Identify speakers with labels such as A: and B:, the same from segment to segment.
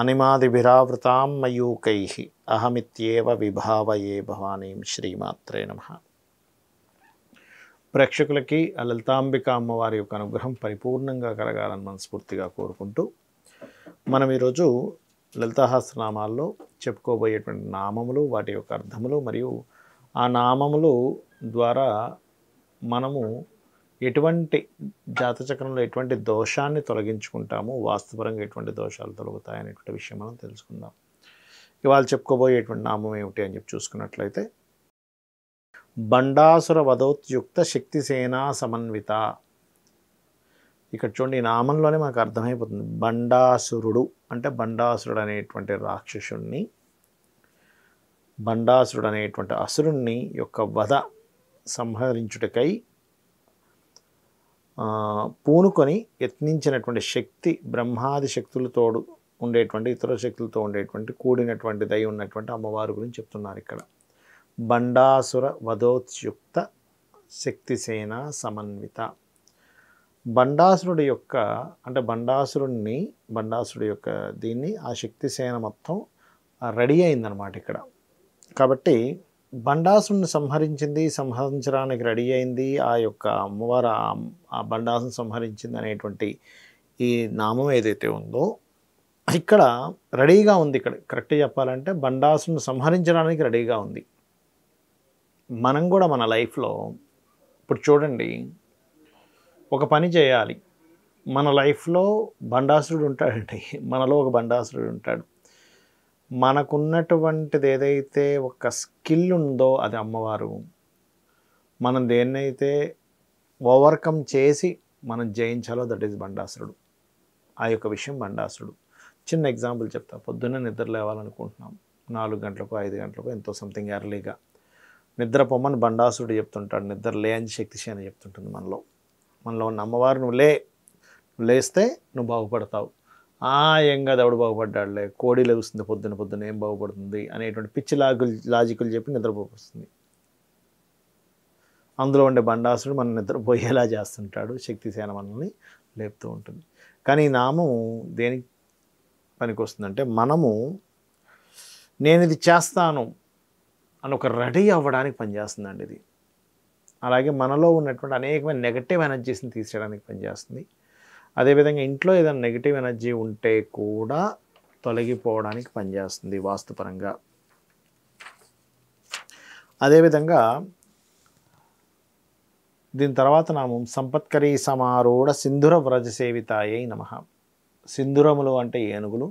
A: అనిమాదిభిరావృతాం మయూకై అహమిత్యేవ విభావయే భవానీం శ్రీమాత్రే నమ ప్రేక్షకులకి ఆ లలితాంబిక అమ్మవారి యొక్క అనుగ్రహం పరిపూర్ణంగా కలగాలని మనస్ఫూర్తిగా కోరుకుంటూ మనం ఈరోజు లలితాహస్రనామాల్లో చెప్పుకోబోయేటువంటి నామములు వాటి యొక్క అర్థములు మరియు ఆ నామములు ద్వారా మనము ఎటువంటి జాతచక్రంలో ఎటువంటి దోషాన్ని తొలగించుకుంటాము వాస్తుపరంగా ఎటువంటి దోషాలు తొలగుతాయి అనేటువంటి విషయం మనం తెలుసుకుందాం ఇవాళ చెప్పుకోబోయేటువంటి నామం ఏమిటి అని చెప్పి చూసుకున్నట్లయితే బండాసుర వధోత్యుక్త శక్తిసేనా సమన్విత ఇక్కడ చూడండి ఈ నామంలోనే మనకు అర్థమైపోతుంది బండాసురుడు అంటే బండాసురుడు అనేటువంటి రాక్షసుణ్ణి బండాసురుడు అనేటువంటి అసురుణ్ణి యొక్క వధ సంహరించుటకై పూనుకొని యత్నించినటువంటి శక్తి బ్రహ్మాది శక్తులతోడు ఉండేటువంటి ఇతర శక్తులతో ఉండేటువంటి కూడినటువంటి దయ ఉన్నటువంటి అమ్మవారి గురించి చెప్తున్నారు ఇక్కడ బండాసుర వధోత్యుక్త శక్తిసేన సమన్విత బండాసురుడి యొక్క అంటే బండాసురుడిని బండాసురుడి యొక్క దీన్ని ఆ శక్తిసేన మొత్తం రెడీ అయిందనమాట ఇక్కడ కాబట్టి బండాసుని సంహరించింది సంహరించడానికి రెడీ అయింది ఆ యొక్క అమ్మవారు ఆ బండాసుని సంహరించింది అనేటువంటి ఈ నామం ఏదైతే ఉందో ఇక్కడ రెడీగా ఉంది ఇక్కడ కరెక్ట్ చెప్పాలంటే బండాసుని సంహరించడానికి రెడీగా ఉంది మనం కూడా మన లైఫ్లో ఇప్పుడు చూడండి ఒక పని చేయాలి మన లైఫ్లో బండాసురుడు ఉంటాడండి మనలో ఒక బండాసురుడు ఉంటాడు మనకున్నటువంటిది ఏదైతే ఒక స్కిల్ ఉందో అది అమ్మవారు మనం దేన్నైతే ఓవర్కమ్ చేసి మనం జయించాలో దట్ ఈజ్ బండాసురుడు ఆ యొక్క విషయం బండాసురుడు చిన్న ఎగ్జాంపుల్ చెప్తా పొద్దున్న నిద్ర లేవాలనుకుంటున్నాం నాలుగు గంటలకు ఐదు గంటలకు ఎంతో సంథింగ్ ఎర్లీగా నిద్ర పొమ్మని బండాసురుడు చెప్తుంటాడు నిద్ర లే అని శక్తిశీ అని చెప్తుంటుంది మనలో మనలో ఉన్న అమ్మవారు నువ్వు లే లేస్తే నువ్వు బాగుపడతావు ఆ ఏంగా దవడు బాగుపడ్డాడులే కోడి లెగుస్తుంది పొద్దున పొద్దున ఏం బాగుపడుతుంది అనేటువంటి పిచ్చి లాగు లాజికులు చెప్పి నిద్రపోపరుస్తుంది అందులో ఉండే బండాసుడు మనం నిద్రపోయేలా చేస్తుంటాడు శక్తిసేన మనల్ని లేపుతూ ఉంటుంది కానీ ఈ నామము దేనికి వస్తుందంటే మనము నేను ఇది చేస్తాను అని ఒక రెడీ అవ్వడానికి పనిచేస్తుందండి ఇది అలాగే మనలో ఉన్నటువంటి అనేకమైన నెగటివ్ ఎనర్జీస్ని తీసేయడానికి పనిచేస్తుంది అదేవిధంగా ఇంట్లో ఏదైనా నెగిటివ్ ఎనర్జీ ఉంటే కూడా తొలగిపోవడానికి పనిచేస్తుంది వాస్తుపరంగా అదేవిధంగా దీని తర్వాత నామం సంపత్కరీ సమారూఢ సింధుర వ్రజ సేవితాయై నమ సింధురములు అంటే ఏనుగులు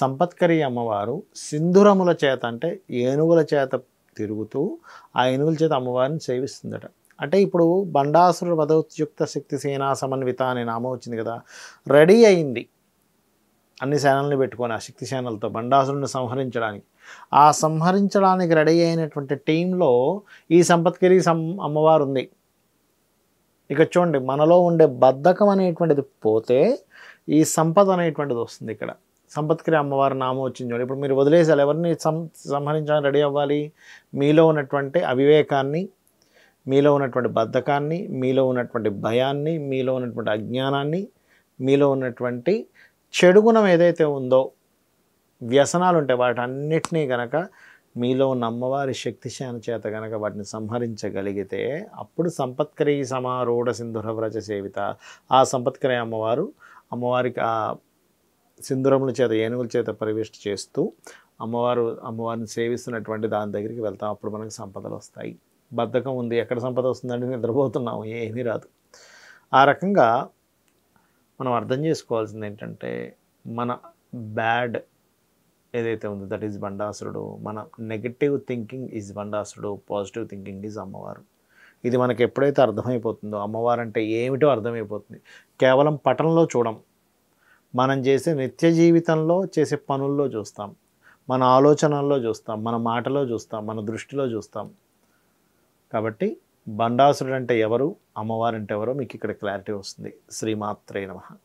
A: సంపత్కరి అమ్మవారు సింధురముల చేత అంటే ఏనుగుల చేత తిరుగుతూ ఆ ఏనుగుల చేత అమ్మవారిని సేవిస్తుందట అంటే ఇప్పుడు బండాసురుడు వధోత్యుక్త శక్తి సేనా సమన్విత అనే నామం వచ్చింది కదా రెడీ అయింది అన్ని సేనల్ని పెట్టుకొని ఆ శక్తి సేనలతో బండాసురుని సంహరించడానికి ఆ సంహరించడానికి రెడీ అయినటువంటి టీంలో ఈ సంపత్కిరి సం అమ్మవారు ఉంది ఇక చూడండి మనలో ఉండే బద్ధకం అనేటువంటిది పోతే ఈ సంపద అనేటువంటిది వస్తుంది ఇక్కడ సంపత్కిరి అమ్మవారి నామం వచ్చింది చూడండి ఇప్పుడు మీరు వదిలేసారు ఎవరిని సం సంహరించడానికి రెడీ అవ్వాలి మీలో ఉన్నటువంటి అవివేకాన్ని మీలో ఉన్నటువంటి బద్ధకాన్ని మీలో ఉన్నటువంటి భయాన్ని మీలో ఉన్నటువంటి అజ్ఞానాన్ని మీలో ఉన్నటువంటి చెడుగుణం ఏదైతే ఉందో వ్యసనాలు ఉంటాయి వాటన్నిటినీ గనక మీలో ఉన్న అమ్మవారి శక్తిశాని చేత గనక వాటిని సంహరించగలిగితే అప్పుడు సంపత్కరీ సమారూఢ సింధురవ్రజ సేవిత ఆ సంపత్కరీ అమ్మవారు అమ్మవారికి ఆ సింధురముల చేత ఏనుగుల చేత పరివేష్ చేస్తూ అమ్మవారు అమ్మవారిని సేవిస్తున్నటువంటి దాని దగ్గరికి వెళ్తాం అప్పుడు మనకు సంపదలు వస్తాయి బద్ధకం ఉంది ఎక్కడ సంపద వస్తుందంటే నిద్రపోతున్నాము ఏమీ రాదు ఆ రకంగా మనం అర్థం చేసుకోవాల్సింది ఏంటంటే మన బ్యాడ్ ఏదైతే ఉందో దట్ ఈజ్ బండాసురుడు మన నెగిటివ్ థింకింగ్ ఈజ్ బండాసురుడు పాజిటివ్ థింకింగ్ ఈజ్ అమ్మవారు ఇది మనకు ఎప్పుడైతే అర్థమైపోతుందో అమ్మవారు అంటే ఏమిటో అర్థమైపోతుంది కేవలం పటంలో చూడం మనం చేసే నిత్య జీవితంలో చేసే పనుల్లో చూస్తాం మన ఆలోచనల్లో చూస్తాం మన మాటలో చూస్తాం మన దృష్టిలో చూస్తాం కాబట్టి బండాసురుడు అంటే ఎవరు అమ్మవారు అంటే ఎవరో మీకు ఇక్కడ క్లారిటీ వస్తుంది శ్రీమాత్రే నమ